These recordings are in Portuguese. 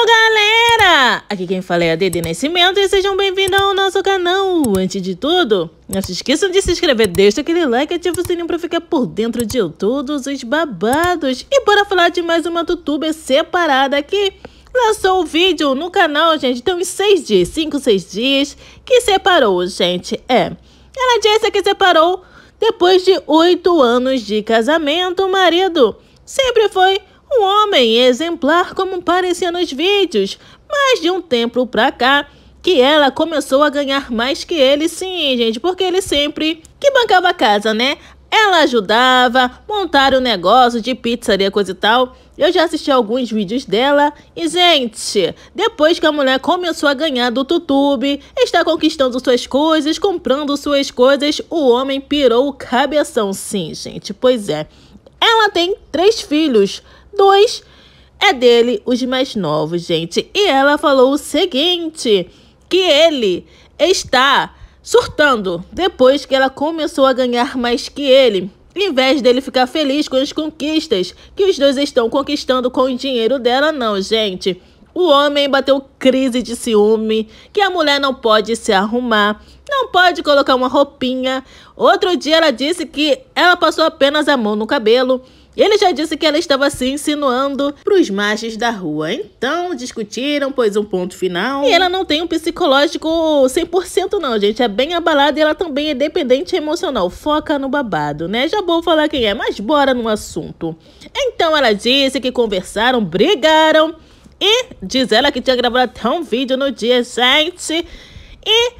Fala galera! Aqui quem fala é a Dede Nascimento e sejam bem-vindos ao nosso canal. Antes de tudo, não se esqueçam de se inscrever, deixa aquele like e ativa o sininho pra ficar por dentro de todos os babados. E bora falar de mais uma tutuber separada aqui lançou o um vídeo no canal, gente, tem uns seis dias, cinco, seis dias, que separou, gente. É, ela disse que separou depois de oito anos de casamento, o marido sempre foi um homem exemplar como parecia nos vídeos, mas de um tempo pra cá que ela começou a ganhar mais que ele, sim, gente, porque ele sempre que bancava a casa, né? Ela ajudava, montar o um negócio de pizzaria, coisa e tal. Eu já assisti alguns vídeos dela. E, gente, depois que a mulher começou a ganhar do YouTube, está conquistando suas coisas, comprando suas coisas, o homem pirou o cabeção, sim, gente. Pois é. Ela tem três filhos. 2 é dele os mais novos, gente. E ela falou o seguinte: que ele está surtando depois que ela começou a ganhar mais que ele. Em vez dele ficar feliz com as conquistas que os dois estão conquistando com o dinheiro dela, não, gente. O homem bateu crise de ciúme, que a mulher não pode se arrumar, não pode colocar uma roupinha. Outro dia ela disse que ela passou apenas a mão no cabelo. Ele já disse que ela estava se insinuando pros machos da rua. Então, discutiram, pôs um ponto final. E ela não tem um psicológico 100% não, gente. É bem abalada e ela também é dependente emocional. Foca no babado, né? Já vou falar quem é, mas bora no assunto. Então, ela disse que conversaram, brigaram. E diz ela que tinha gravado até um vídeo no dia, gente. E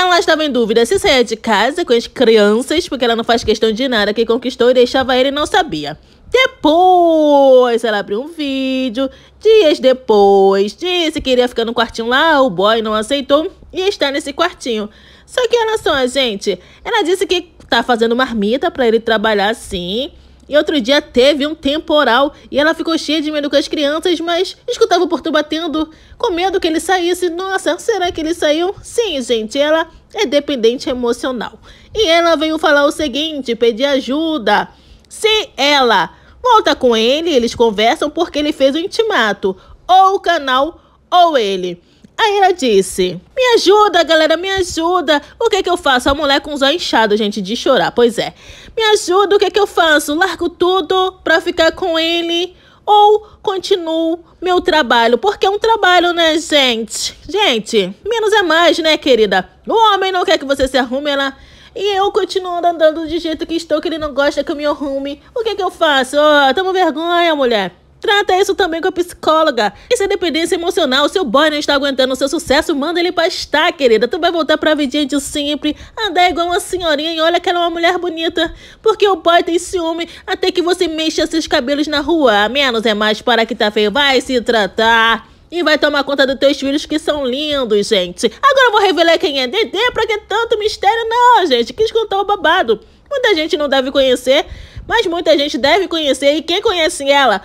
ela estava em dúvida se saía de casa com as crianças, porque ela não faz questão de nada que conquistou e deixava ele e não sabia. Depois ela abriu um vídeo, dias depois, disse que iria ficar no quartinho lá, o boy não aceitou e está nesse quartinho. Só que olha só, gente, ela disse que tá fazendo marmita para ele trabalhar sim. E outro dia teve um temporal e ela ficou cheia de medo com as crianças, mas escutava o portão batendo, com medo que ele saísse. Nossa, será que ele saiu? Sim, gente, ela é dependente emocional. E ela veio falar o seguinte, pedir ajuda. Se ela volta com ele, eles conversam porque ele fez o intimato, ou o canal ou ele. Aí ela disse: Me ajuda, galera, me ajuda. O que que eu faço? A mulher com os olhos inchados, gente, de chorar. Pois é. Me ajuda, o que que eu faço? Largo tudo pra ficar com ele? Ou continuo meu trabalho? Porque é um trabalho, né, gente? Gente, menos é mais, né, querida? O homem não quer que você se arrume, ela. E eu continuando andando do jeito que estou, que ele não gosta que eu me arrume. O que, é que eu faço? Oh, tamo vergonha, mulher. Trata isso também com a psicóloga. Essa dependência emocional, seu boy não está aguentando o seu sucesso, manda ele pastar, estar, querida. Tu vai voltar pra vidinha de sempre, andar igual uma senhorinha e olha que ela é uma mulher bonita. Porque o boy tem ciúme até que você mexa seus cabelos na rua. menos é mais para que tá feio. Vai se tratar. E vai tomar conta dos teus filhos que são lindos, gente. Agora eu vou revelar quem é Dedê, pra que tanto mistério não, gente. Quis contar o babado. Muita gente não deve conhecer, mas muita gente deve conhecer. E quem conhece ela,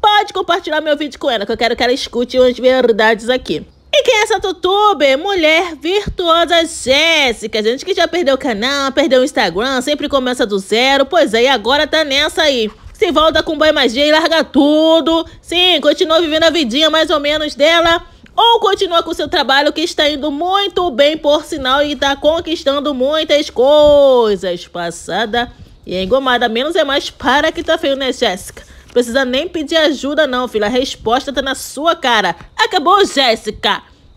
pode compartilhar meu vídeo com ela, que eu quero que ela escute umas verdades aqui. E quem é essa YouTuber, Mulher virtuosa Jéssica. Gente que já perdeu o canal, perdeu o Instagram, sempre começa do zero. Pois é, e agora tá nessa aí se volta com boy magia e larga tudo. Sim, continua vivendo a vidinha mais ou menos dela. Ou continua com seu trabalho que está indo muito bem, por sinal, e está conquistando muitas coisas. Passada e é engomada, menos é mais para que tá feio, né, Jéssica? Precisa nem pedir ajuda, não, filha. A resposta tá na sua cara. Acabou, Jéssica!